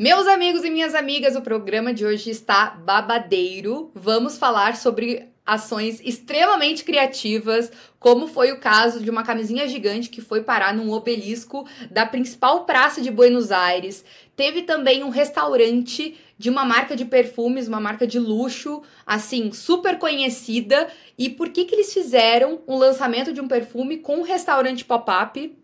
Meus amigos e minhas amigas, o programa de hoje está babadeiro. Vamos falar sobre ações extremamente criativas, como foi o caso de uma camisinha gigante que foi parar num obelisco da principal praça de Buenos Aires. Teve também um restaurante de uma marca de perfumes, uma marca de luxo, assim, super conhecida. E por que que eles fizeram um lançamento de um perfume com um restaurante pop-up?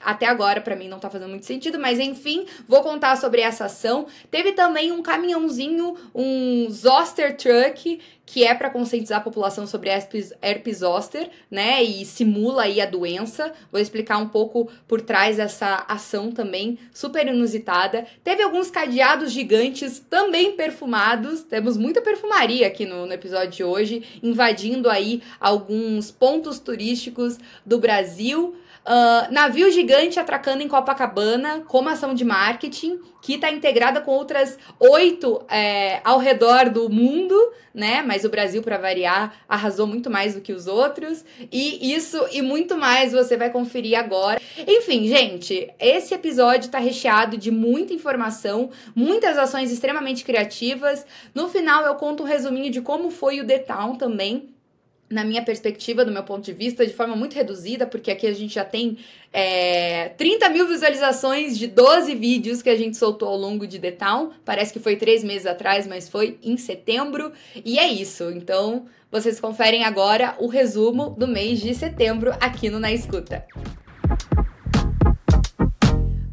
até agora para mim não tá fazendo muito sentido, mas enfim, vou contar sobre essa ação. Teve também um caminhãozinho, um zoster truck, que é para conscientizar a população sobre herpes, herpes zoster, né? E simula aí a doença. Vou explicar um pouco por trás dessa ação também, super inusitada. Teve alguns cadeados gigantes também perfumados. Temos muita perfumaria aqui no, no episódio de hoje, invadindo aí alguns pontos turísticos do Brasil. Uh, navio gigante atracando em Copacabana, como ação de marketing, que está integrada com outras oito é, ao redor do mundo, né? Mas o Brasil, para variar, arrasou muito mais do que os outros. E isso e muito mais você vai conferir agora. Enfim, gente, esse episódio está recheado de muita informação, muitas ações extremamente criativas. No final, eu conto um resuminho de como foi o The Town também na minha perspectiva, do meu ponto de vista, de forma muito reduzida, porque aqui a gente já tem é, 30 mil visualizações de 12 vídeos que a gente soltou ao longo de Town. Parece que foi três meses atrás, mas foi em setembro. E é isso. Então, vocês conferem agora o resumo do mês de setembro aqui no Na Escuta.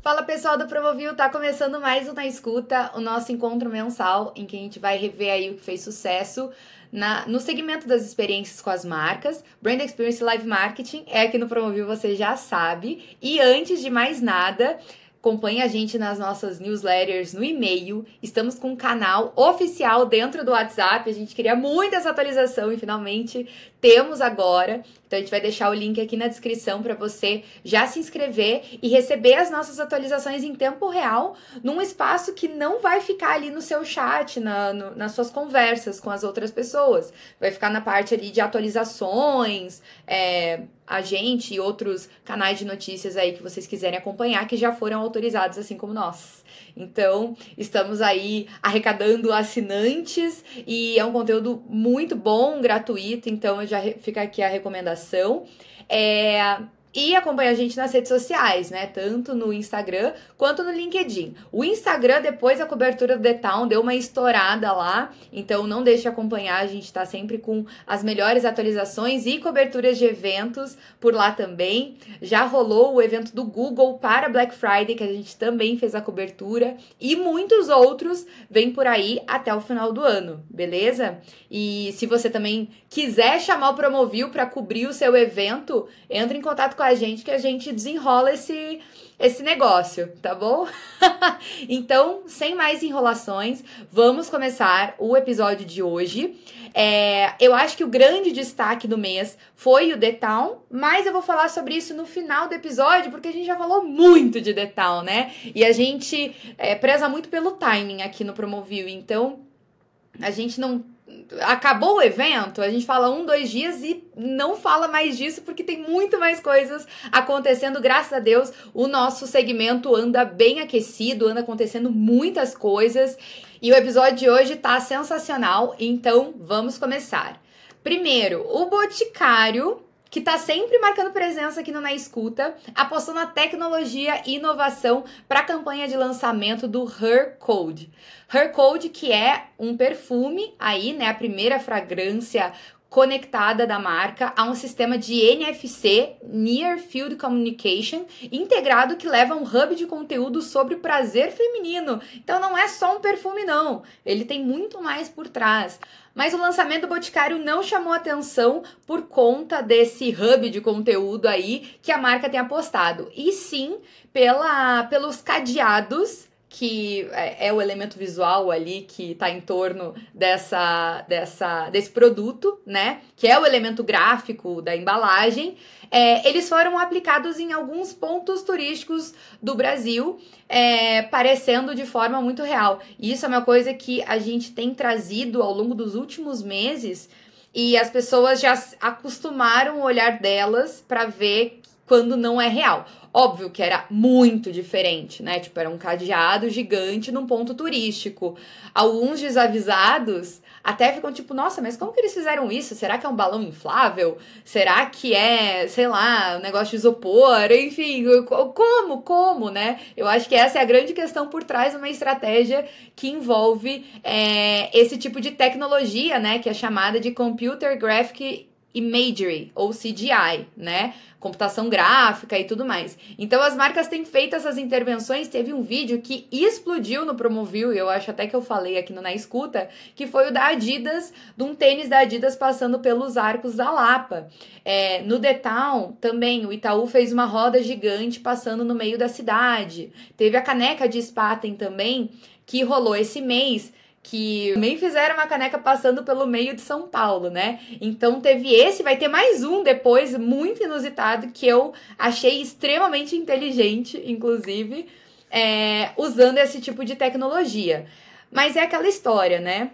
Fala pessoal do Promovil, tá começando mais um Na Escuta, o nosso encontro mensal em que a gente vai rever aí o que fez sucesso na, no segmento das experiências com as marcas, Brand Experience Live Marketing é aqui no Promovil, você já sabe. E antes de mais nada, Acompanhe a gente nas nossas newsletters, no e-mail. Estamos com um canal oficial dentro do WhatsApp. A gente queria muito essa atualização e finalmente temos agora. Então a gente vai deixar o link aqui na descrição para você já se inscrever e receber as nossas atualizações em tempo real, num espaço que não vai ficar ali no seu chat, na, no, nas suas conversas com as outras pessoas. Vai ficar na parte ali de atualizações, é, a gente e outros canais de notícias aí que vocês quiserem acompanhar que já foram autorizados, assim como nós. Então, estamos aí arrecadando assinantes e é um conteúdo muito bom, gratuito, então já fica aqui a recomendação. É, e acompanha a gente nas redes sociais, né? Tanto no Instagram quanto no LinkedIn. O Instagram, depois da cobertura do The Town, deu uma estourada lá, então não deixe de acompanhar, a gente tá sempre com as melhores atualizações e coberturas de eventos por lá também. Já rolou o evento do Google para Black Friday, que a gente também fez a cobertura, e muitos outros vêm por aí até o final do ano, beleza? E se você também quiser chamar o Promovil para cobrir o seu evento, entre em contato com com a gente que a gente desenrola esse esse negócio, tá bom? então, sem mais enrolações, vamos começar o episódio de hoje. É, eu acho que o grande destaque do mês foi o Detal, mas eu vou falar sobre isso no final do episódio, porque a gente já falou muito de Detal, né? E a gente é, preza muito pelo timing aqui no Promovil, então a gente não acabou o evento, a gente fala um, dois dias e não fala mais disso porque tem muito mais coisas acontecendo. Graças a Deus, o nosso segmento anda bem aquecido, anda acontecendo muitas coisas e o episódio de hoje tá sensacional. Então, vamos começar. Primeiro, o Boticário que está sempre marcando presença aqui no Na Escuta, apostando na tecnologia e inovação para a campanha de lançamento do Her Code. Her Code, que é um perfume aí, né, a primeira fragrância conectada da marca a um sistema de NFC, Near Field Communication, integrado que leva um hub de conteúdo sobre prazer feminino. Então não é só um perfume não, ele tem muito mais por trás. Mas o lançamento do Boticário não chamou atenção por conta desse hub de conteúdo aí que a marca tem apostado, e sim pela pelos cadeados que é, é o elemento visual ali que está em torno dessa, dessa, desse produto, né? Que é o elemento gráfico da embalagem. É, eles foram aplicados em alguns pontos turísticos do Brasil, é, parecendo de forma muito real. E isso é uma coisa que a gente tem trazido ao longo dos últimos meses e as pessoas já acostumaram o olhar delas para ver quando não é real. Óbvio que era muito diferente, né? Tipo, era um cadeado gigante num ponto turístico. Alguns desavisados até ficam tipo, nossa, mas como que eles fizeram isso? Será que é um balão inflável? Será que é, sei lá, um negócio de isopor? Enfim, como, como, né? Eu acho que essa é a grande questão por trás de uma estratégia que envolve é, esse tipo de tecnologia, né? Que é chamada de Computer Graphic imagery ou CGI, né? Computação gráfica e tudo mais. Então as marcas têm feito essas intervenções. Teve um vídeo que explodiu no Promovil, eu acho até que eu falei aqui no Na Escuta, que foi o da Adidas, de um tênis da Adidas passando pelos arcos da Lapa. É, no The Town, também, o Itaú fez uma roda gigante passando no meio da cidade. Teve a caneca de Spaten também, que rolou esse mês que também fizeram uma caneca passando pelo meio de São Paulo, né? Então teve esse, vai ter mais um depois, muito inusitado, que eu achei extremamente inteligente, inclusive, é, usando esse tipo de tecnologia. Mas é aquela história, né?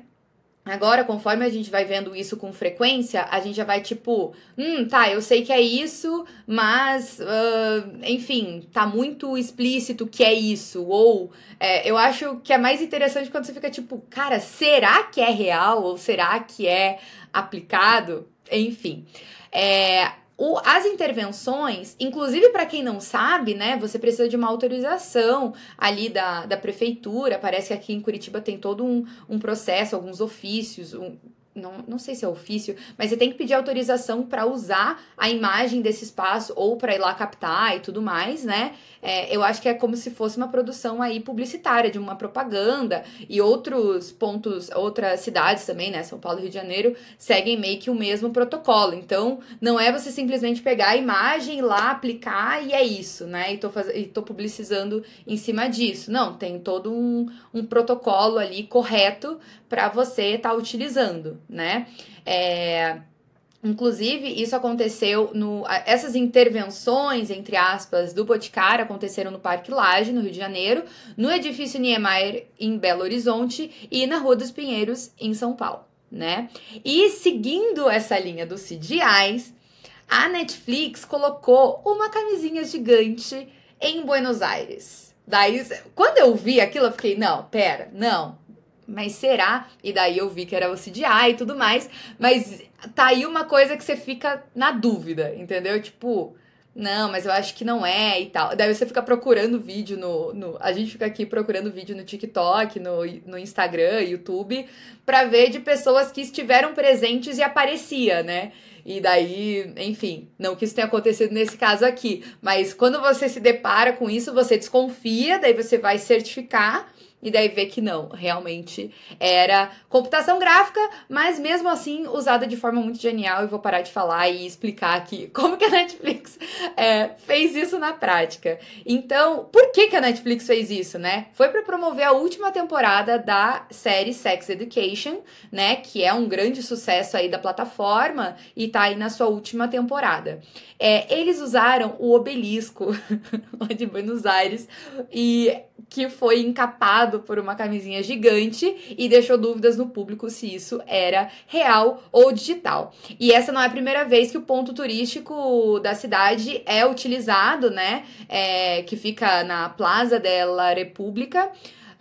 Agora, conforme a gente vai vendo isso com frequência, a gente já vai tipo, hum, tá, eu sei que é isso, mas, uh, enfim, tá muito explícito que é isso. Ou é, eu acho que é mais interessante quando você fica tipo, cara, será que é real? Ou será que é aplicado? Enfim. É, o, as intervenções, inclusive para quem não sabe, né, você precisa de uma autorização ali da, da prefeitura. Parece que aqui em Curitiba tem todo um, um processo, alguns ofícios, um, não, não sei se é ofício, mas você tem que pedir autorização para usar a imagem desse espaço ou para ir lá captar e tudo mais, né? É, eu acho que é como se fosse uma produção aí publicitária, de uma propaganda e outros pontos, outras cidades também, né? São Paulo e Rio de Janeiro seguem meio que o mesmo protocolo. Então, não é você simplesmente pegar a imagem lá, aplicar e é isso, né? E tô, faz... e tô publicizando em cima disso. Não, tem todo um, um protocolo ali correto para você estar tá utilizando, né? É, Inclusive, isso aconteceu no. Essas intervenções, entre aspas, do Boticário aconteceram no Parque Laje, no Rio de Janeiro, no edifício Niemeyer, em Belo Horizonte, e na Rua dos Pinheiros, em São Paulo, né? E seguindo essa linha dos CGIs, a Netflix colocou uma camisinha gigante em Buenos Aires. Daí, quando eu vi aquilo, eu fiquei: não, pera, não, mas será? E daí eu vi que era OCDI e tudo mais, mas tá aí uma coisa que você fica na dúvida, entendeu? Tipo, não, mas eu acho que não é e tal. Daí você fica procurando vídeo no. no a gente fica aqui procurando vídeo no TikTok, no, no Instagram, YouTube, pra ver de pessoas que estiveram presentes e aparecia, né? E daí, enfim, não que isso tenha acontecido nesse caso aqui, mas quando você se depara com isso, você desconfia, daí você vai certificar e daí vê que não, realmente era computação gráfica, mas mesmo assim usada de forma muito genial. E vou parar de falar e explicar aqui como que a Netflix é, fez isso na prática. Então, por que, que a Netflix fez isso, né? Foi para promover a última temporada da série Sex Education, né? Que é um grande sucesso aí da plataforma e tá aí na sua última temporada. É, eles usaram o obelisco lá de Buenos Aires e que foi encapado por uma camisinha gigante e deixou dúvidas no público se isso era real ou digital. E essa não é a primeira vez que o ponto turístico da cidade é utilizado, né? É, que fica na Plaza della República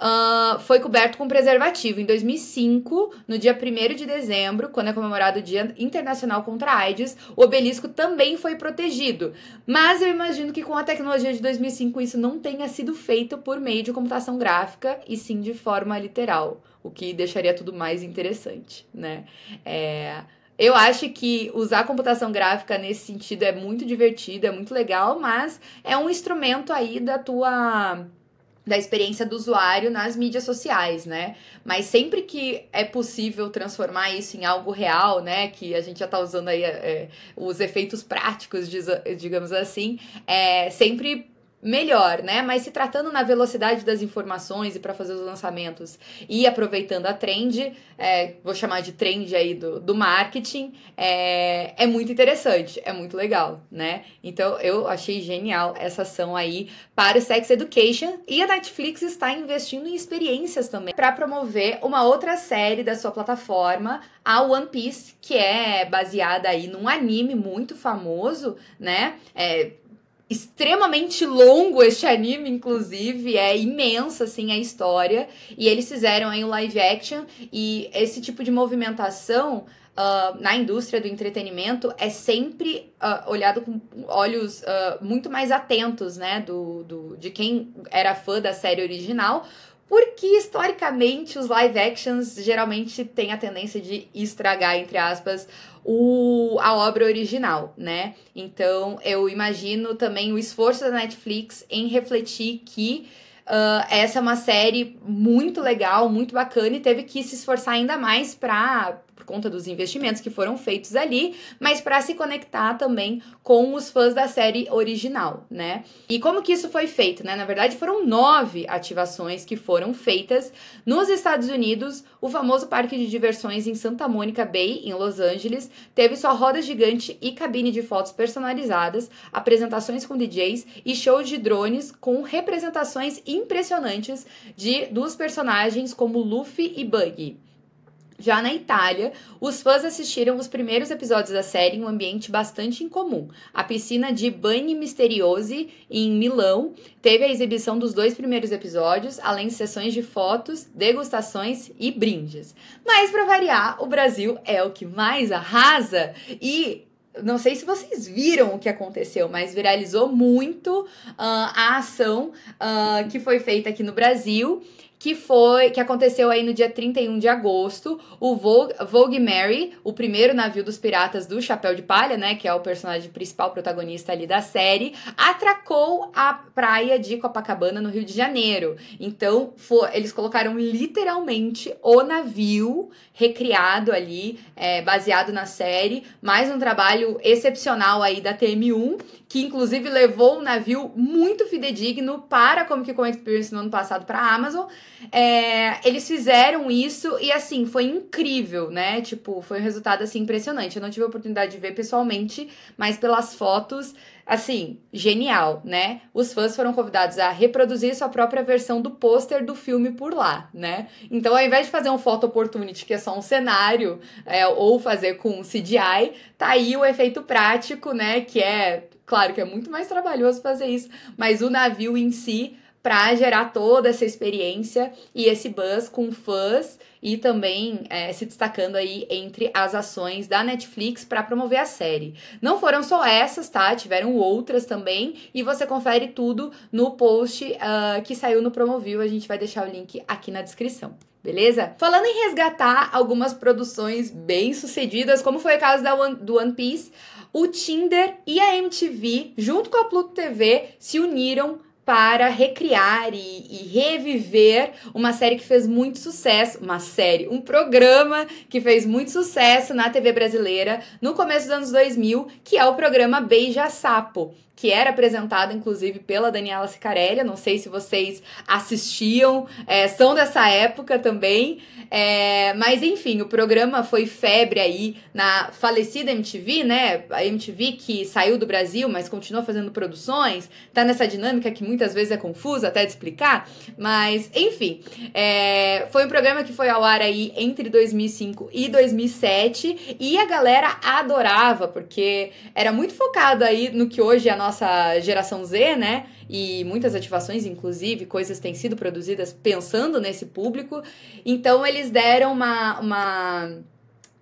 uh, foi coberto com preservativo. Em 2005, no dia 1 de dezembro, quando é comemorado o Dia Internacional contra a AIDS, o obelisco também foi protegido. Mas eu imagino que com a tecnologia de 2005 isso não tenha sido feito por meio de computação gráfica, e sim de forma literal, o que deixaria tudo mais interessante, né? É... Eu acho que usar computação gráfica nesse sentido é muito divertido, é muito legal, mas é um instrumento aí da tua da experiência do usuário nas mídias sociais, né? Mas sempre que é possível transformar isso em algo real, né? Que a gente já está usando aí é, é, os efeitos práticos, digamos assim, é sempre melhor, né? Mas se tratando na velocidade das informações e para fazer os lançamentos e aproveitando a trend, é, vou chamar de trend aí do, do marketing, é, é muito interessante, é muito legal, né? Então eu achei genial essa ação aí para o Sex Education e a Netflix está investindo em experiências também para promover uma outra série da sua plataforma, a One Piece, que é baseada aí num anime muito famoso, né? É, extremamente longo este anime, inclusive, é imensa, assim, a história. E eles fizeram aí o um live action e esse tipo de movimentação uh, na indústria do entretenimento é sempre uh, olhado com olhos uh, muito mais atentos, né, do, do, de quem era fã da série original, porque historicamente os live actions geralmente têm a tendência de estragar, entre aspas, o, a obra original, né? Então eu imagino também o esforço da Netflix em refletir que uh, essa é uma série muito legal, muito bacana e teve que se esforçar ainda mais para conta dos investimentos que foram feitos ali, mas para se conectar também com os fãs da série original, né? E como que isso foi feito, né? Na verdade, foram nove ativações que foram feitas nos Estados Unidos. O famoso parque de diversões em Santa Mônica Bay, em Los Angeles, teve sua roda gigante e cabine de fotos personalizadas, apresentações com DJs e shows de drones com representações impressionantes de dos personagens como Luffy e Buggy. Já na Itália, os fãs assistiram os primeiros episódios da série em um ambiente bastante incomum. A piscina de Bani Misteriosi, em Milão, teve a exibição dos dois primeiros episódios, além de sessões de fotos, degustações e brindes. Mas, para variar, o Brasil é o que mais arrasa e não sei se vocês viram o que aconteceu, mas viralizou muito uh, a ação uh, que foi feita aqui no Brasil que foi que aconteceu aí no dia 31 de agosto, o Vogue, Vogue Mary, o primeiro navio dos piratas do Chapéu de Palha, né, que é o personagem principal protagonista ali da série, atracou a praia de Copacabana no Rio de Janeiro. Então, for, eles colocaram literalmente o navio recriado ali, é, baseado na série, mais um trabalho excepcional aí da TM1, que inclusive levou um navio muito fidedigno para a Comic Con Experience no ano passado para a Amazon é, eles fizeram isso e assim, foi incrível, né? Tipo, foi um resultado assim impressionante. Eu não tive a oportunidade de ver pessoalmente, mas pelas fotos, assim, genial, né? Os fãs foram convidados a reproduzir sua própria versão do pôster do filme por lá, né? Então, ao invés de fazer um photo opportunity, que é só um cenário, é, ou fazer com CGI, tá aí o efeito prático, né? Que é, claro que é muito mais trabalhoso fazer isso, mas o navio em si para gerar toda essa experiência e esse buzz com fãs e também é, se destacando aí entre as ações da Netflix para promover a série. Não foram só essas, tá? Tiveram outras também e você confere tudo no post uh, que saiu no Promoviu. A gente vai deixar o link aqui na descrição. Beleza? Falando em resgatar algumas produções bem sucedidas, como foi o caso da One, do One Piece, o Tinder e a MTV, junto com a Pluto TV, se uniram para recriar e, e, reviver uma série que fez muito sucesso, uma série, um programa que fez muito sucesso na TV brasileira no começo dos anos 2000, que é o programa Beija Sapo que era apresentada inclusive pela Daniela Sicarelli. Não sei se vocês assistiam, é, são dessa época também. É, mas enfim, o programa foi febre aí na falecida MTV, né? A MTV que saiu do Brasil, mas continua fazendo produções, tá nessa dinâmica que muitas vezes é confusa até de explicar. Mas enfim, é, foi um programa que foi ao ar aí entre 2005 e 2007 e a galera adorava, porque era muito focado aí no que hoje é a nossa nossa geração Z, né? E muitas ativações, inclusive, coisas têm sido produzidas pensando nesse público. Então eles deram uma. uma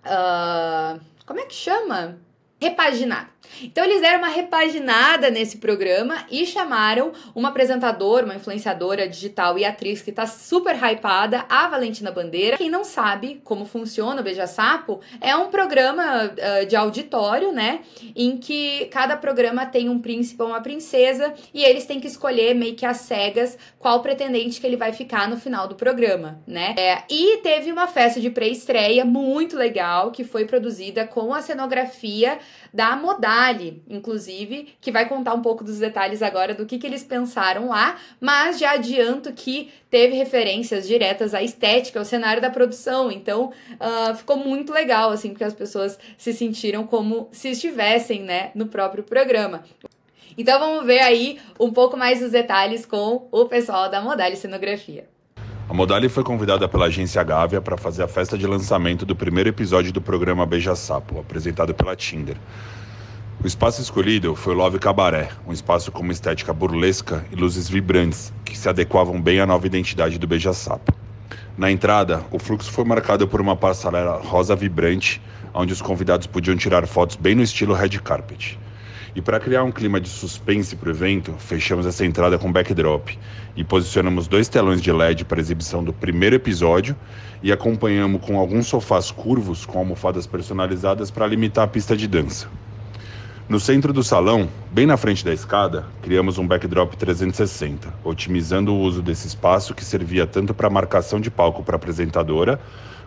uh, como é que chama? Repaginada. Então eles deram uma repaginada nesse programa e chamaram uma apresentadora, uma influenciadora digital e atriz que tá super hypada, a Valentina Bandeira. Quem não sabe como funciona o Beija Sapo, é um programa uh, de auditório, né? Em que cada programa tem um príncipe ou uma princesa e eles têm que escolher meio que às cegas qual pretendente que ele vai ficar no final do programa, né? É, e teve uma festa de pré-estreia muito legal que foi produzida com a cenografia da Modá inclusive, que vai contar um pouco dos detalhes agora do que, que eles pensaram lá, mas já adianto que teve referências diretas à estética, ao cenário da produção, então uh, ficou muito legal, assim, porque as pessoas se sentiram como se estivessem, né, no próprio programa. Então vamos ver aí um pouco mais dos detalhes com o pessoal da Modale Cenografia. A Modale foi convidada pela agência Gávea para fazer a festa de lançamento do primeiro episódio do programa Beija Sapo, apresentado pela Tinder. O espaço escolhido foi o Love Cabaré, um espaço com uma estética burlesca e luzes vibrantes, que se adequavam bem à nova identidade do Beija-Sapo. Na entrada, o fluxo foi marcado por uma passarela rosa vibrante, onde os convidados podiam tirar fotos bem no estilo red carpet. E para criar um clima de suspense para o evento, fechamos essa entrada com backdrop e posicionamos dois telões de LED para exibição do primeiro episódio e acompanhamos com alguns sofás curvos com almofadas personalizadas para limitar a pista de dança. No centro do salão, bem na frente da escada, criamos um backdrop 360, otimizando o uso desse espaço que servia tanto para marcação de palco para a apresentadora,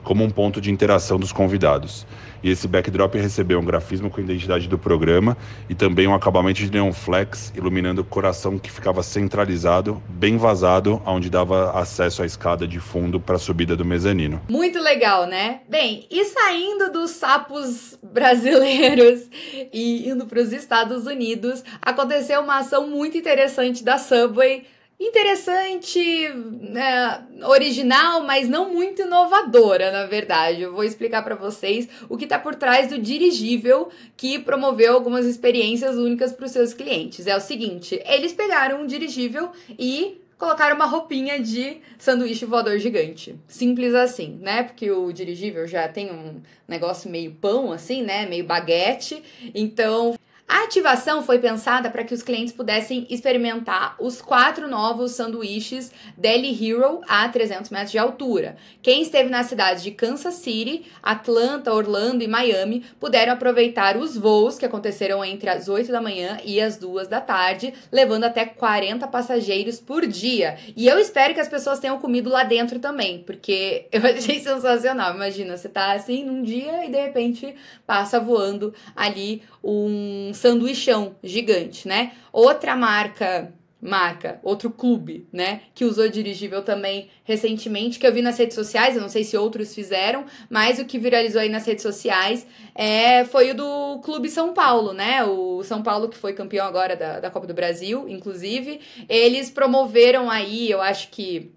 como um ponto de interação dos convidados. E esse backdrop recebeu um grafismo com a identidade do programa e também um acabamento de neon flex iluminando o coração que ficava centralizado, bem vazado, onde dava acesso à escada de fundo para a subida do mezanino. Muito legal, né? Bem, e saindo dos sapos brasileiros e indo para os Estados Unidos, aconteceu uma ação muito interessante da Subway interessante, é, original, mas não muito inovadora, na verdade. Eu vou explicar para vocês o que está por trás do dirigível que promoveu algumas experiências únicas para os seus clientes. É o seguinte: eles pegaram um dirigível e colocaram uma roupinha de sanduíche voador gigante. Simples assim, né? Porque o dirigível já tem um negócio meio pão, assim, né? Meio baguete. Então a ativação foi pensada para que os clientes pudessem experimentar os quatro novos sanduíches Delhi Hero a 300 metros de altura. Quem esteve na cidade de Kansas City, Atlanta, Orlando e Miami puderam aproveitar os voos que aconteceram entre as 8 da manhã e as 2 da tarde, levando até 40 passageiros por dia. E eu espero que as pessoas tenham comido lá dentro também, porque eu achei sensacional. Imagina, você tá assim num dia e de repente passa voando ali um sanduichão gigante, né? Outra marca marca, outro clube, né, que usou dirigível também recentemente, que eu vi nas redes sociais, eu não sei se outros fizeram, mas o que viralizou aí nas redes sociais é, foi o do Clube São Paulo, né, o São Paulo que foi campeão agora da, da Copa do Brasil, inclusive, eles promoveram aí, eu acho que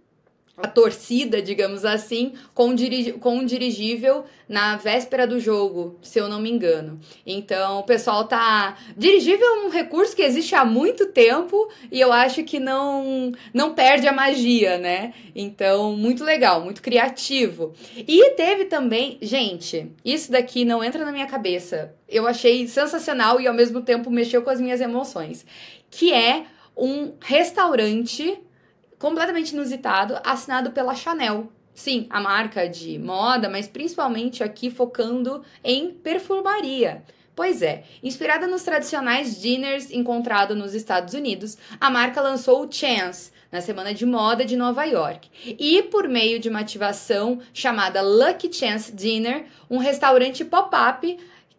a torcida, digamos assim, com, um dirigi com dirigível na véspera do jogo, se eu não me engano. Então, o pessoal tá dirigível é um recurso que existe há muito tempo e eu acho que não não perde a magia, né? Então, muito legal, muito criativo. E teve também, gente, isso daqui não entra na minha cabeça. Eu achei sensacional e ao mesmo tempo mexeu com as minhas emoções, que é um restaurante completamente inusitado, assinado pela Chanel. Sim, a marca de moda, mas principalmente aqui focando em perfumaria. Pois é, inspirada nos tradicionais dinners encontrados nos Estados Unidos, a marca lançou o Chance na Semana de Moda de Nova York. E por meio de uma ativação chamada Lucky Chance Dinner, um restaurante pop-up,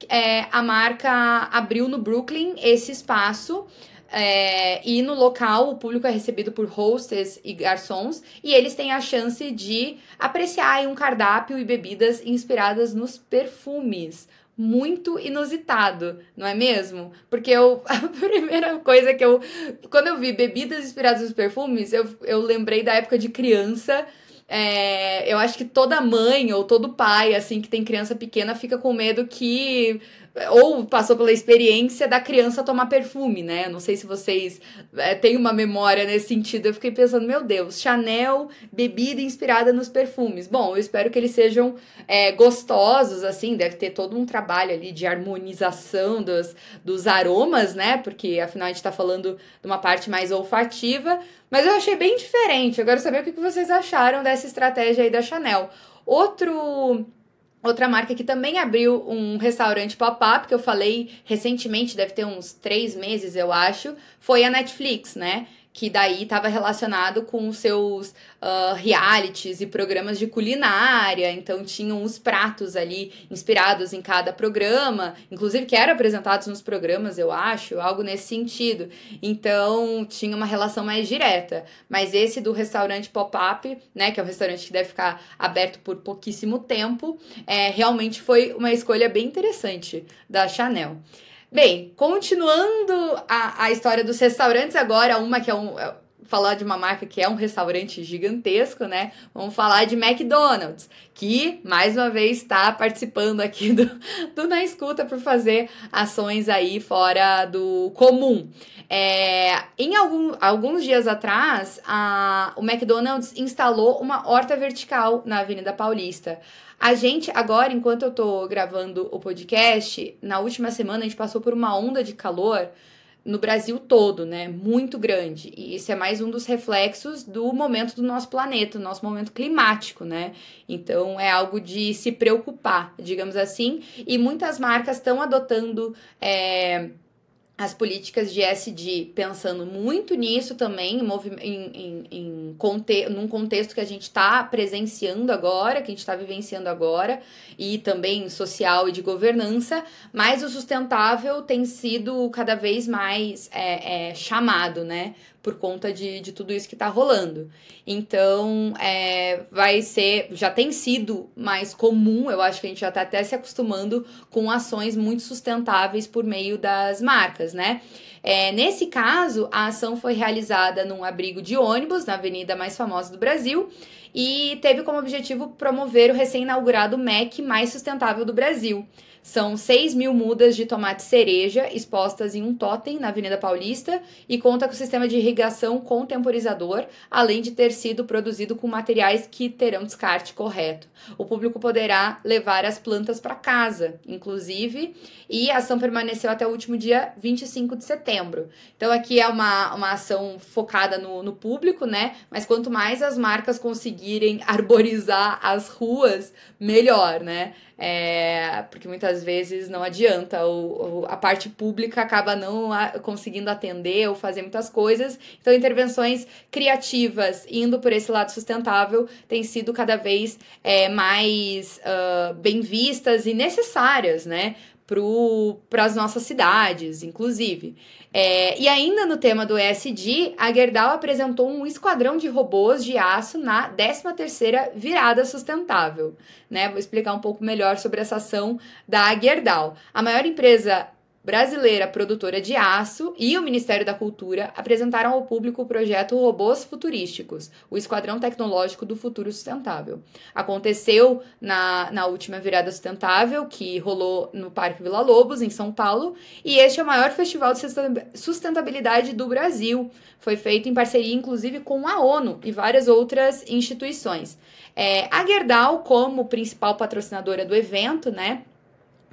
é, a marca abriu no Brooklyn esse espaço é, e no local, o público é recebido por hostess e garçons, e eles têm a chance de apreciar um cardápio e bebidas inspiradas nos perfumes muito inusitado, não é mesmo? Porque eu, a primeira coisa que eu. Quando eu vi bebidas inspiradas nos perfumes, eu, eu lembrei da época de criança. É, eu acho que toda mãe ou todo pai, assim, que tem criança pequena, fica com medo que ou passou pela experiência da criança tomar perfume, né? Não sei se vocês é, têm uma memória nesse sentido. Eu fiquei pensando, meu Deus, Chanel, bebida inspirada nos perfumes. Bom, eu espero que eles sejam é, gostosos, assim, deve ter todo um trabalho ali de harmonização dos, dos aromas, né? Porque afinal a gente tá falando de uma parte mais olfativa. Mas eu achei bem diferente. Eu quero saber o que vocês acharam dessa estratégia aí da Chanel. Outro Outra marca que também abriu um restaurante pop-up, que eu falei recentemente, deve ter uns três meses, eu acho, foi a Netflix, né? que daí estava relacionado com os seus uh, realities e programas de culinária, então tinham os pratos ali inspirados em cada programa, inclusive que eram apresentados nos programas, eu acho, algo nesse sentido. Então tinha uma relação mais direta. Mas esse do restaurante pop-up, né, que é um restaurante que deve ficar aberto por pouquíssimo tempo, é, realmente foi uma escolha bem interessante da Chanel. Bem, continuando a, a história dos restaurantes agora, uma que é um. É, falar de uma marca que é um restaurante gigantesco, né? Vamos falar de McDonald's, que mais uma vez está participando aqui do, do Na Escuta por fazer ações aí fora do comum. É, em algum, alguns dias atrás, a, o McDonald's instalou uma horta vertical na Avenida Paulista. A gente, agora, enquanto eu tô gravando o podcast, na última semana a gente passou por uma onda de calor no Brasil todo, né? Muito grande. E isso é mais um dos reflexos do momento do nosso planeta, do nosso momento climático, né? Então é algo de se preocupar, digamos assim. E muitas marcas estão adotando. É as políticas de SD pensando muito nisso também, em, em, em conte num contexto que a gente está presenciando agora, que a gente está vivenciando agora, e também social e de governança, mas o sustentável tem sido cada vez mais é, é, chamado, né? Por conta de, de tudo isso que está rolando. Então, é, vai ser, já tem sido mais comum, eu acho que a gente já está até se acostumando com ações muito sustentáveis por meio das marcas públicas, né? É, nesse caso, a ação foi realizada num abrigo de ônibus, na avenida mais famosa do Brasil, e teve como objetivo promover o recém-inaugurado MEC mais sustentável do Brasil. São 6 mil mudas de tomate cereja expostas em um totem na Avenida Paulista e conta com sistema de irrigação com temporizador, além de ter sido produzido com materiais que terão descarte correto. O público poderá levar as plantas para casa, inclusive, e a ação permaneceu até o último dia 25 de setembro. Então, aqui é uma, uma ação focada no, no público, né? Mas quanto mais as marcas conseguirem arborizar as ruas, melhor, né? é, porque muitas vezes não adianta, ou, ou a parte pública acaba não a, conseguindo atender ou fazer muitas coisas. Então, intervenções criativas indo por esse lado sustentável têm sido cada vez é, mais uh, bem vistas e necessárias, né? Para as nossas cidades, inclusive. É, e ainda no tema do ESG, a Gerdau apresentou um esquadrão de robôs de aço na 13ª Virada Sustentável. Né? Vou explicar um pouco melhor sobre essa ação da Gerdau. A maior empresa brasileira produtora de aço e o Ministério da Cultura apresentaram ao público o projeto Robôs Futurísticos, o Esquadrão Tecnológico do Futuro Sustentável. Aconteceu na, na última virada sustentável, que rolou no Parque Vila Lobos, em São Paulo, e este é o maior festival de sustentabilidade do Brasil. Foi feito em parceria, inclusive, com a ONU e várias outras instituições. É, a Gerdau, como principal patrocinadora do evento, né?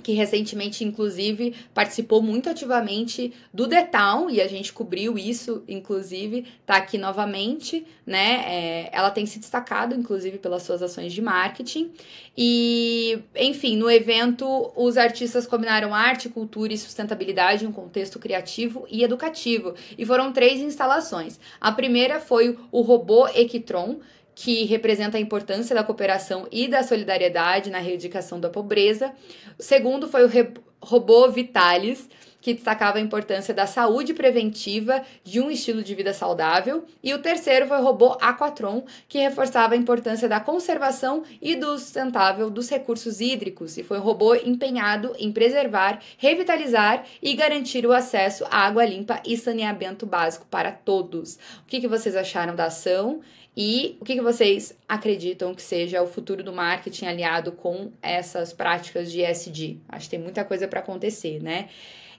que recentemente, inclusive, participou muito ativamente do Detal, e a gente cobriu isso, inclusive, tá aqui novamente, né? É, ela tem se destacado, inclusive, pelas suas ações de marketing. E, enfim, no evento, os artistas combinaram arte, cultura e sustentabilidade em um contexto criativo e educativo. E foram três instalações. A primeira foi o robô Equitron, que representa a importância da cooperação e da solidariedade na erradicação da pobreza. O segundo foi o robô Vitalis, que destacava a importância da saúde preventiva de um estilo de vida saudável. E o terceiro foi o robô Aquatron, que reforçava a importância da conservação e do sustentável dos recursos hídricos. E foi um robô empenhado em preservar, revitalizar e garantir o acesso à água limpa e saneamento básico para todos. O que, que vocês acharam da ação? E o que, que vocês acreditam que seja o futuro do marketing aliado com essas práticas de SD? Acho que tem muita coisa para acontecer, né?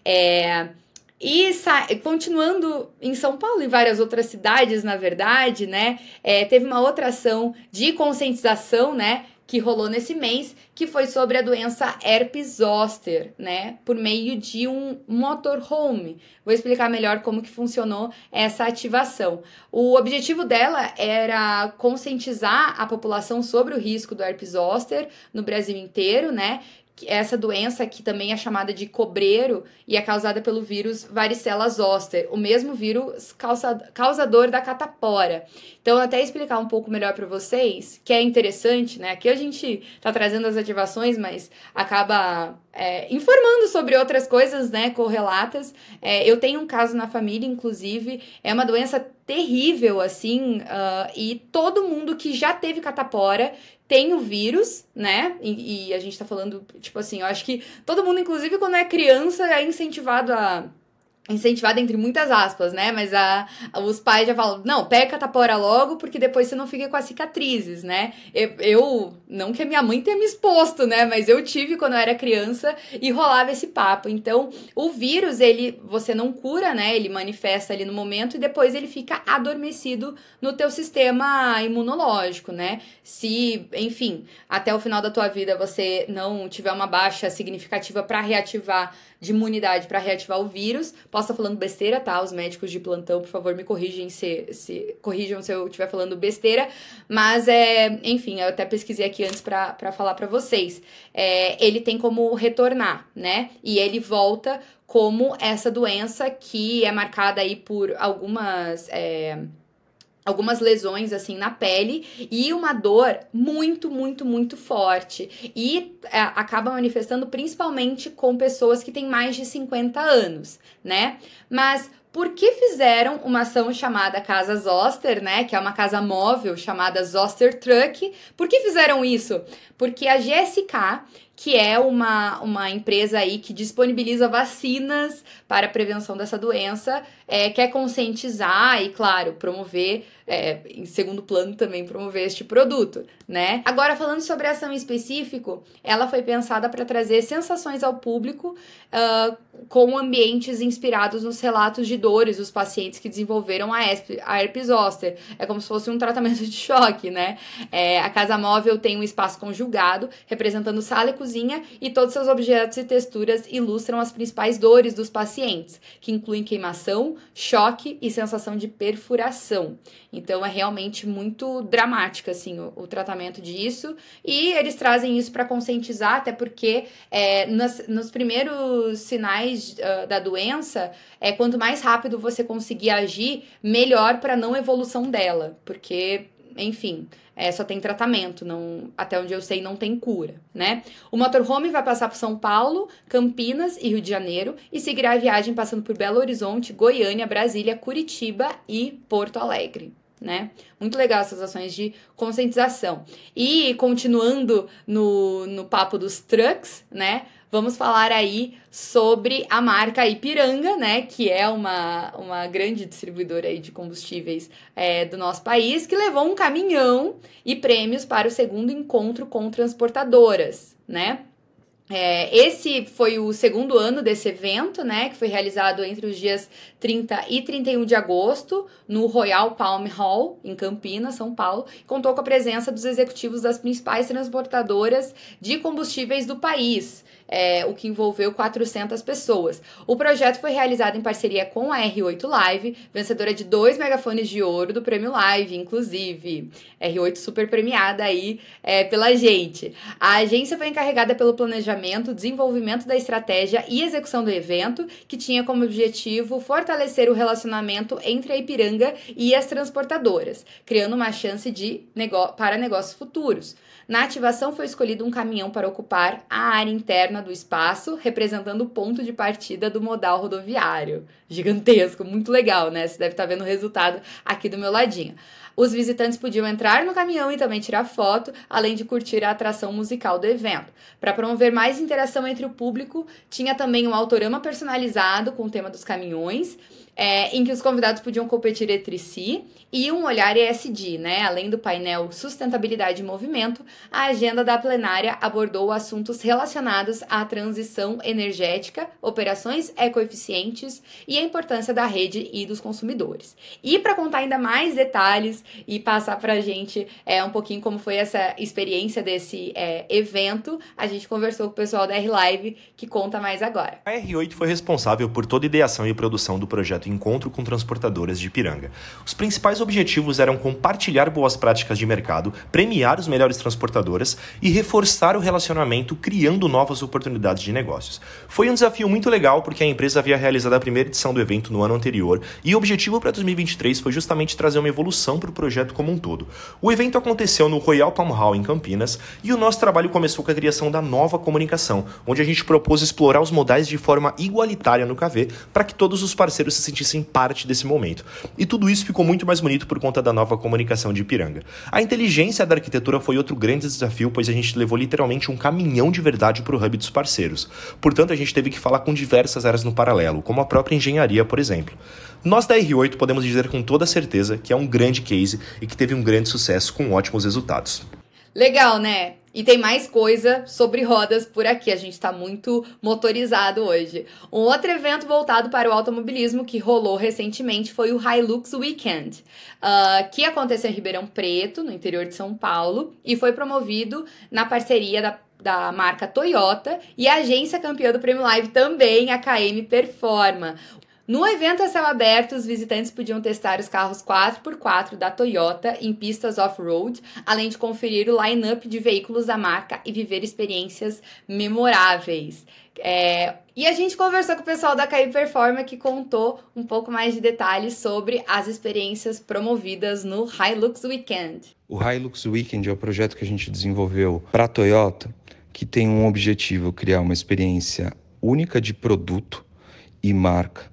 É, e continuando em São Paulo e várias outras cidades, na verdade, né? É, teve uma outra ação de conscientização, né? que rolou nesse mês, que foi sobre a doença herpes zoster, né? Por meio de um motorhome. Vou explicar melhor como que funcionou essa ativação. O objetivo dela era conscientizar a população sobre o risco do herpes zoster no Brasil inteiro, né? essa doença que também é chamada de cobreiro e é causada pelo vírus varicela zoster, o mesmo vírus causador da catapora. Então, até explicar um pouco melhor para vocês, que é interessante, né? Aqui a gente tá trazendo as ativações, mas acaba é, informando sobre outras coisas, né, correlatas. É, eu tenho um caso na família, inclusive, é uma doença terrível, assim, uh, e todo mundo que já teve catapora tem o vírus, né? E, e a gente tá falando, tipo assim, eu acho que todo mundo, inclusive quando é criança, é incentivado a incentivada entre muitas aspas, né? Mas a, os pais já falam, não, peca tapora logo, porque depois você não fica com as cicatrizes, né? Eu, eu, não que a minha mãe tenha me exposto, né? Mas eu tive quando eu era criança e rolava esse papo. Então, o vírus, ele, você não cura, né? Ele manifesta ali no momento e depois ele fica adormecido no teu sistema imunológico, né? Se, enfim, até o final da tua vida você não tiver uma baixa significativa para reativar de imunidade para reativar o vírus. Posso estar tá falando besteira, tá? Os médicos de plantão, por favor, me corrigem se, se corrijam se eu estiver falando besteira. Mas, é, enfim, eu até pesquisei aqui antes para falar para vocês. É, ele tem como retornar, né? E ele volta como essa doença que é marcada aí por algumas. É, algumas lesões assim na pele e uma dor muito, muito, muito forte. E é, acaba manifestando principalmente com pessoas que têm mais de 50 anos, né? Mas por que fizeram uma ação chamada Casa Zoster, né? Que é uma casa móvel chamada Zoster Truck. Por que fizeram isso? Porque a GSK, que é uma, uma empresa aí que disponibiliza vacinas para a prevenção dessa doença, é, quer conscientizar e, claro, promover, é, em segundo plano também, promover este produto, né? Agora, falando sobre ação em específico, ela foi pensada para trazer sensações ao público uh, com ambientes inspirados nos relatos de dores dos pacientes que desenvolveram a, a herpes zoster. É como se fosse um tratamento de choque, né? É, a Casa Móvel tem um espaço conjugado, representando sala e cozinha e todos seus objetos e texturas ilustram as principais dores dos pacientes, que incluem queimação, choque e sensação de perfuração. Então é realmente muito dramático assim o, o tratamento disso e eles trazem isso para conscientizar, até porque é, nas, nos primeiros sinais uh, da doença, é quanto mais rápido você conseguir agir, melhor para não evolução dela, porque enfim, é, só tem tratamento, não, até onde eu sei não tem cura, né? O motorhome vai passar por São Paulo, Campinas e Rio de Janeiro e seguirá a viagem passando por Belo Horizonte, Goiânia, Brasília, Curitiba e Porto Alegre. Né? Muito legal essas ações de conscientização. E continuando no, no papo dos trucks, né? Vamos falar aí sobre a marca Ipiranga, né? Que é uma, uma grande distribuidora aí de combustíveis é, do nosso país, que levou um caminhão e prêmios para o segundo encontro com transportadoras, né? É, esse foi o segundo ano desse evento, né? Que foi realizado entre os dias 30 e 31 de agosto, no Royal Palm Hall, em Campinas, São Paulo. Contou com a presença dos executivos das principais transportadoras de combustíveis do país é, o que envolveu 400 pessoas. O projeto foi realizado em parceria com a R8 Live, vencedora de dois megafones de ouro do Prêmio Live, inclusive. R8 super premiada aí é, pela gente. A agência foi encarregada pelo planejamento, desenvolvimento da estratégia e execução do evento, que tinha como objetivo fortalecer o relacionamento entre a Ipiranga e as transportadoras, criando uma chance de negócio, para negócios futuros. Na ativação foi escolhido um caminhão para ocupar a área interna do espaço, representando o ponto de partida do modal rodoviário. Gigantesco, muito legal, né? Você deve estar tá vendo o resultado aqui do meu ladinho. Os visitantes podiam entrar no caminhão e também tirar foto, além de curtir a atração musical do evento. Para promover mais interação entre o público, tinha também um autorama personalizado com o tema dos caminhões é, em que os convidados podiam competir entre si, e um olhar ESG, né? Além do painel Sustentabilidade e Movimento, a agenda da plenária abordou assuntos relacionados à transição energética, operações ecoeficientes e a importância da rede e dos consumidores. E para contar ainda mais detalhes e passar para a gente é, um pouquinho como foi essa experiência desse é, evento, a gente conversou com o pessoal da R-Live, que conta mais agora. A R8 foi responsável por toda a ideação e produção do projeto projeto Encontro com Transportadoras de Piranga. Os principais objetivos eram compartilhar boas práticas de mercado, premiar os melhores transportadoras e reforçar o relacionamento criando novas oportunidades de negócios. Foi um desafio muito legal porque a empresa havia realizado a primeira edição do evento no ano anterior e o objetivo para 2023 foi justamente trazer uma evolução para o projeto como um todo. O evento aconteceu no Royal Palm Hall em Campinas e o nosso trabalho começou com a criação da nova comunicação, onde a gente propôs explorar os modais de forma igualitária no KV para que todos os parceiros se sentissem parte desse momento. E tudo isso ficou muito mais bonito por conta da nova comunicação de Ipiranga. A inteligência da arquitetura foi outro grande desafio, pois a gente levou literalmente um caminhão de verdade para o hub dos parceiros. Portanto, a gente teve que falar com diversas áreas no paralelo, como a própria engenharia, por exemplo. Nós da R8 podemos dizer com toda certeza que é um grande case e que teve um grande sucesso com ótimos resultados. Legal, né? E tem mais coisa sobre rodas por aqui, a gente está muito motorizado hoje. Um outro evento voltado para o automobilismo que rolou recentemente foi o Hilux Weekend, uh, que aconteceu em Ribeirão Preto, no interior de São Paulo, e foi promovido na parceria da da marca Toyota e a agência campeã do Prêmio Live também, a KM Performa. No evento a céu aberto, os visitantes podiam testar os carros 4x4 da Toyota em pistas off-road, além de conferir o line-up de veículos da marca e viver experiências memoráveis. É... E a gente conversou com o pessoal da KI Performa que contou um pouco mais de detalhes sobre as experiências promovidas no Hilux Weekend. O Hilux Weekend é o projeto que a gente desenvolveu para a Toyota, que tem um objetivo criar uma experiência única de produto e marca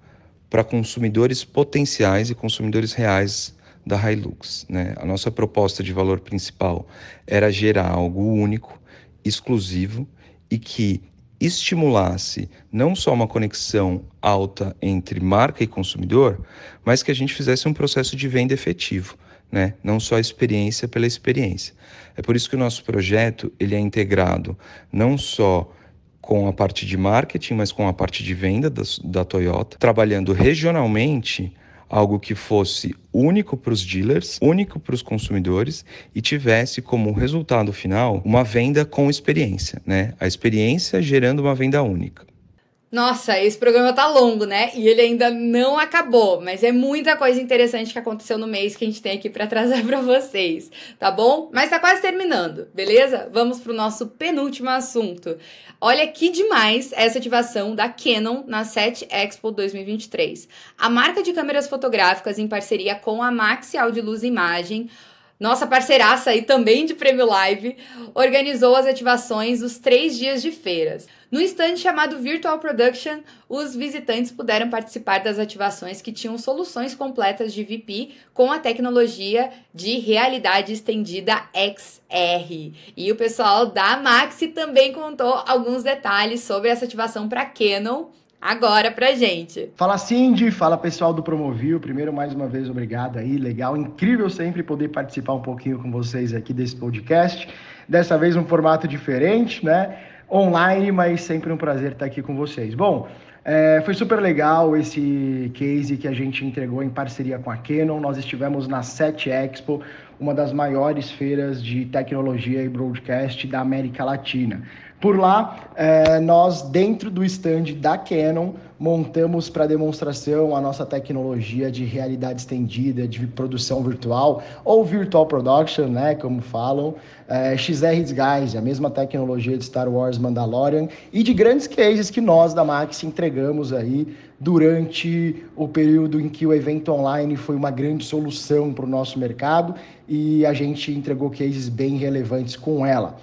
para consumidores potenciais e consumidores reais da Hilux. Né? A nossa proposta de valor principal era gerar algo único, exclusivo e que estimulasse não só uma conexão alta entre marca e consumidor, mas que a gente fizesse um processo de venda efetivo, né? não só a experiência pela experiência. É por isso que o nosso projeto ele é integrado não só com a parte de marketing, mas com a parte de venda da, da Toyota, trabalhando regionalmente algo que fosse único para os dealers, único para os consumidores e tivesse como resultado final uma venda com experiência, né? A experiência gerando uma venda única. Nossa, esse programa tá longo, né? E ele ainda não acabou, mas é muita coisa interessante que aconteceu no mês que a gente tem aqui para trazer para vocês, tá bom? Mas tá quase terminando, beleza? Vamos pro nosso penúltimo assunto. Olha que demais essa ativação da Canon na 7 Expo 2023. A marca de câmeras fotográficas em parceria com a Maxi Audio Luz Imagem nossa parceiraça aí também de Prêmio Live, organizou as ativações dos três dias de feiras. No stand chamado Virtual Production, os visitantes puderam participar das ativações que tinham soluções completas de VP com a tecnologia de realidade estendida XR. E o pessoal da Maxi também contou alguns detalhes sobre essa ativação para Canon agora pra gente. Fala Cindy, fala pessoal do Promovil. Primeiro, mais uma vez, obrigado aí. Legal, incrível sempre poder participar um pouquinho com vocês aqui desse podcast. Dessa vez um formato diferente, né? online, mas sempre um prazer estar aqui com vocês. Bom, é, foi super legal esse case que a gente entregou em parceria com a Canon. Nós estivemos na SET Expo, uma das maiores feiras de tecnologia e broadcast da América Latina. Por lá, é, nós, dentro do stand da Canon, montamos para demonstração a nossa tecnologia de realidade estendida, de produção virtual ou virtual production, né, como falam, é, XR Disguise, a mesma tecnologia de Star Wars Mandalorian e de grandes cases que nós da Max entregamos aí durante o período em que o evento online foi uma grande solução para o nosso mercado e a gente entregou cases bem relevantes com ela.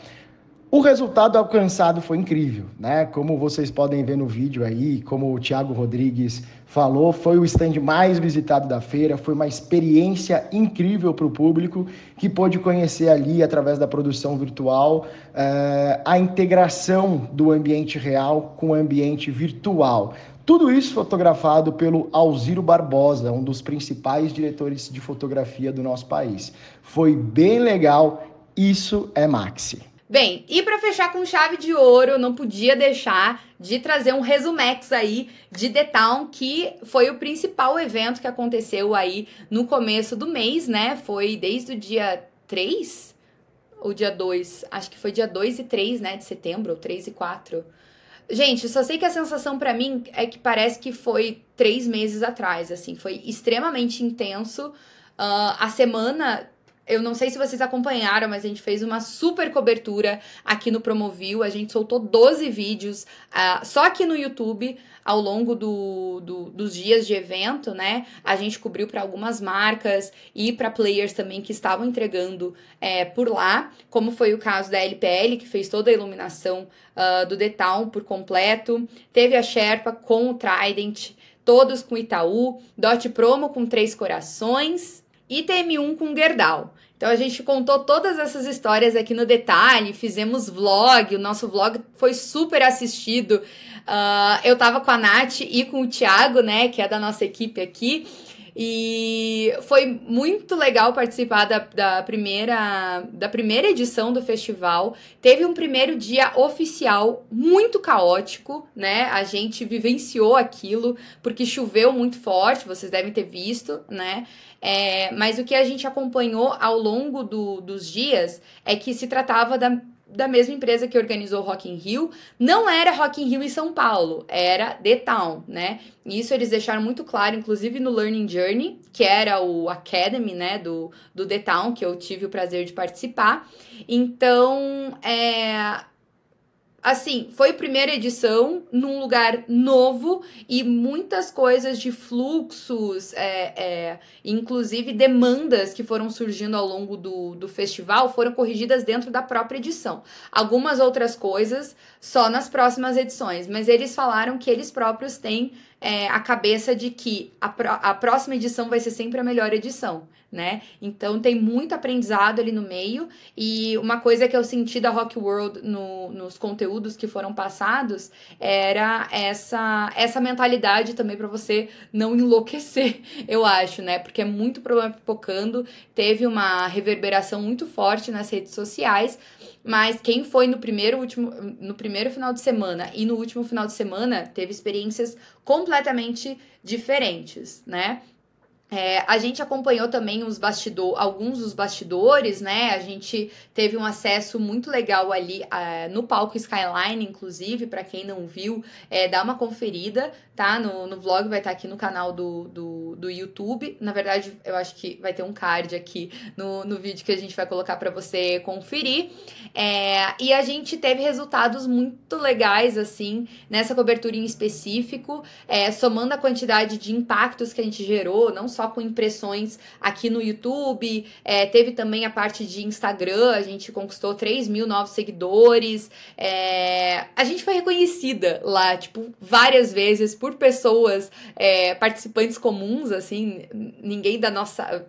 O resultado alcançado foi incrível, né? Como vocês podem ver no vídeo aí, como o Thiago Rodrigues falou, foi o stand mais visitado da feira, foi uma experiência incrível para o público que pôde conhecer ali, através da produção virtual, eh, a integração do ambiente real com o ambiente virtual. Tudo isso fotografado pelo Alziro Barbosa, um dos principais diretores de fotografia do nosso país. Foi bem legal, isso é Maxi. Bem, e para fechar com chave de ouro, não podia deixar de trazer um resumex aí de The Town, que foi o principal evento que aconteceu aí no começo do mês, né? Foi desde o dia 3 ou dia 2, acho que foi dia 2 e 3, né, de setembro, ou 3 e 4. Gente, só sei que a sensação para mim é que parece que foi três meses atrás, assim, foi extremamente intenso. Uh, a semana eu não sei se vocês acompanharam, mas a gente fez uma super cobertura aqui no Promovil. A gente soltou 12 vídeos uh, só aqui no YouTube ao longo do, do, dos dias de evento, né? A gente cobriu para algumas marcas e para players também que estavam entregando é, por lá, como foi o caso da LPL, que fez toda a iluminação uh, do Detal por completo. Teve a Sherpa com o Trident, todos com Itaú, Dot Promo com Três Corações e TM1 com Gerdau. Então a gente contou todas essas histórias aqui no detalhe, fizemos vlog, o nosso vlog foi super assistido. Uh, eu tava com a Nath e com o Thiago, né, que é da nossa equipe aqui. E foi muito legal participar da, da, primeira, da primeira edição do festival. Teve um primeiro dia oficial muito caótico, né? A gente vivenciou aquilo porque choveu muito forte, vocês devem ter visto, né? É, mas o que a gente acompanhou ao longo do, dos dias é que se tratava da da mesma empresa que organizou Rock in Rio, não era Rock in Rio em São Paulo, era The Town, né? E isso eles deixaram muito claro, inclusive no Learning Journey, que era o Academy, né, do, do The Town, que eu tive o prazer de participar. Então, é Assim, foi primeira edição num lugar novo e muitas coisas de fluxos, é, é, inclusive demandas que foram surgindo ao longo do, do festival foram corrigidas dentro da própria edição. Algumas outras coisas só nas próximas edições, mas eles falaram que eles próprios têm é, a cabeça de que a, a próxima edição vai ser sempre a melhor edição, né? Então tem muito aprendizado ali no meio. E uma coisa que eu senti da Rock World no, nos conteúdos que foram passados era essa, essa mentalidade também para você não enlouquecer, eu acho, né? Porque é muito problema pipocando, teve uma reverberação muito forte nas redes sociais mas quem foi no primeiro último, no primeiro final de semana e no último final de semana teve experiências completamente diferentes, né? É, a gente acompanhou também os bastidor, alguns dos bastidores, né? A gente teve um acesso muito legal ali uh, no palco Skyline, inclusive, para quem não viu, é, dá uma conferida, tá? No, no vlog vai estar tá aqui no canal do, do, do, YouTube. Na verdade, eu acho que vai ter um card aqui no, no vídeo que a gente vai colocar para você conferir. É, e a gente teve resultados muito legais, assim, nessa cobertura em específico, é, somando a quantidade de impactos que a gente gerou, não só só com impressões aqui no YouTube, é, teve também a parte de Instagram, a gente conquistou 3 mil novos seguidores. É, a gente foi reconhecida lá, tipo, várias vezes por pessoas, é, participantes comuns, assim, ninguém da nossa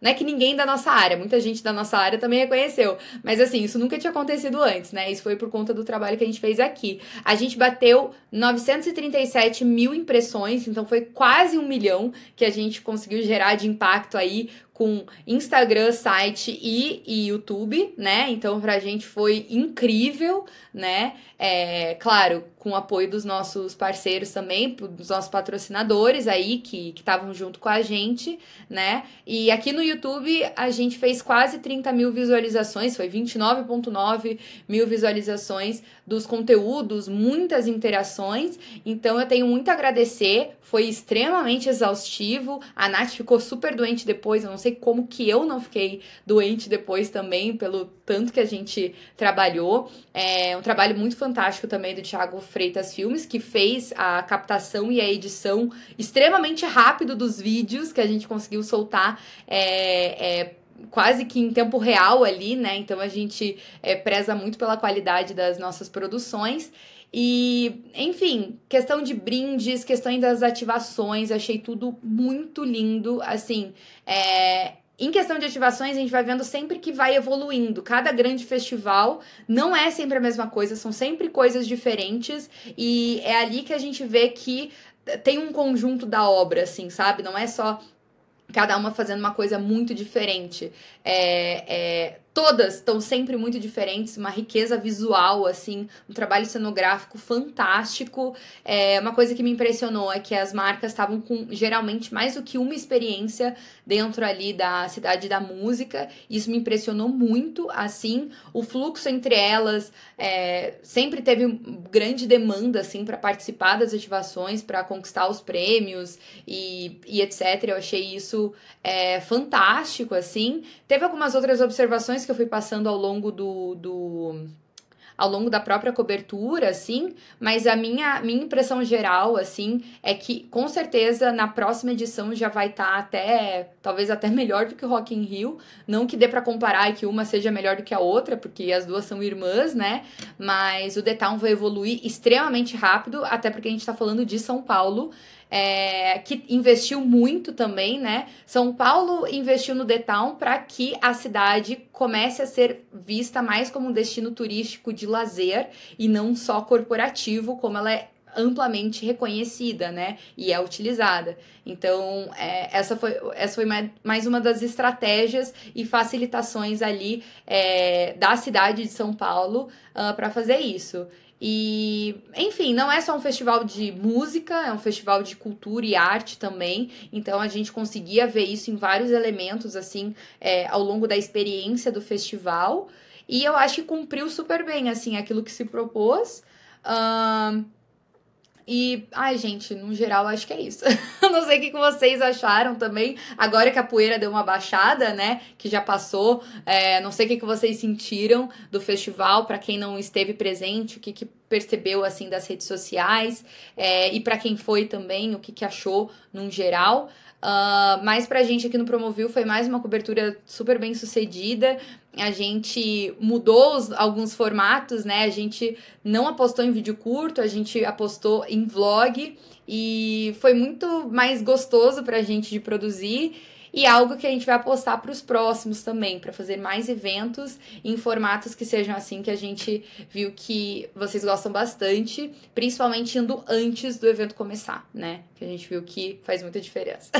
não é que ninguém da nossa área, muita gente da nossa área também reconheceu. Mas assim, isso nunca tinha acontecido antes, né? Isso foi por conta do trabalho que a gente fez aqui. A gente bateu 937 mil impressões, então foi quase um milhão que a gente conseguiu gerar de impacto aí com Instagram, site e, e, YouTube, né? Então, pra gente foi incrível, né? É, claro, com o apoio dos nossos parceiros também, dos nossos patrocinadores aí que estavam junto com a gente, né? E aqui no YouTube a gente fez quase 30 mil visualizações, foi 29,9 mil visualizações dos conteúdos, muitas interações. Então, eu tenho muito a agradecer, foi extremamente exaustivo. A Nath ficou super doente depois, eu não sei sei como que eu não fiquei doente depois também, pelo tanto que a gente trabalhou. É um trabalho muito fantástico também do Thiago Freitas Filmes, que fez a captação e a edição extremamente rápido dos vídeos que a gente conseguiu soltar. É, é, quase que em tempo real ali, né? Então a gente é, preza muito pela qualidade das nossas produções. E, enfim, questão de brindes, questão das ativações, achei tudo muito lindo. Assim, é, em questão de ativações, a gente vai vendo sempre que vai evoluindo. Cada grande festival não é sempre a mesma coisa, são sempre coisas diferentes. E é ali que a gente vê que tem um conjunto da obra, assim, sabe? Não é só cada uma fazendo uma coisa muito diferente. É, é, Todas estão sempre muito diferentes, uma riqueza visual, assim, um trabalho cenográfico fantástico. É, uma coisa que me impressionou é que as marcas estavam com geralmente mais do que uma experiência dentro ali da cidade da música. Isso me impressionou muito, assim, o fluxo entre elas é, sempre teve grande demanda, assim, para participar das ativações, para conquistar os prêmios e, e, etc. Eu achei isso é, fantástico, assim. Teve algumas outras observações que eu fui passando ao longo do, do ao longo da própria cobertura, assim, mas a minha, minha impressão geral, assim, é que com certeza na próxima edição já vai estar tá até, talvez até melhor do que o Rock in Rio, não que dê para comparar e que uma seja melhor do que a outra, porque as duas são irmãs, né, mas o The Town vai evoluir extremamente rápido, até porque a gente tá falando de São Paulo, é, que investiu muito também, né? São Paulo investiu no Detal para que a cidade comece a ser vista mais como um destino turístico de lazer e não só corporativo, como ela é amplamente reconhecida, né? E é utilizada. Então, é, essa foi, essa foi mais uma das estratégias e facilitações ali é, da cidade de São Paulo uh, ah, para fazer isso. E, enfim, não é só um festival de música, é um festival de cultura e arte também. Então a gente conseguia ver isso em vários elementos, assim, é, ao longo da experiência do festival. E eu acho que cumpriu super bem, assim, aquilo que se propôs. Uh, e, ai, gente, no geral, acho que é isso. não sei o que vocês acharam também. Agora que a poeira deu uma baixada, né? Que já passou. É, não sei o que vocês sentiram do festival. para quem não esteve presente, o que, que percebeu assim das redes sociais é, e para quem foi também o que, que achou num geral uh, mas para a gente aqui no Promovil foi mais uma cobertura super bem sucedida a gente mudou os, alguns formatos né a gente não apostou em vídeo curto a gente apostou em vlog e foi muito mais gostoso para a gente de produzir e algo que a gente vai apostar para os próximos também, para fazer mais eventos em formatos que sejam assim que a gente viu que vocês gostam bastante, principalmente indo antes do evento começar, né? Que a gente viu que faz muita diferença.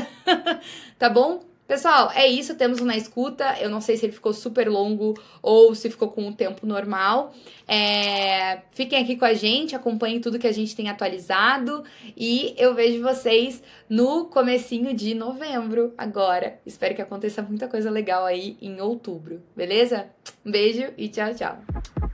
tá bom? Pessoal, é isso, temos uma escuta. Eu não sei se ele ficou super longo ou se ficou com o tempo normal. É... Fiquem aqui com a gente, acompanhem tudo que a gente tem atualizado e eu vejo vocês no comecinho de novembro agora. Espero que aconteça muita coisa legal aí em outubro, beleza? Um beijo e tchau, tchau.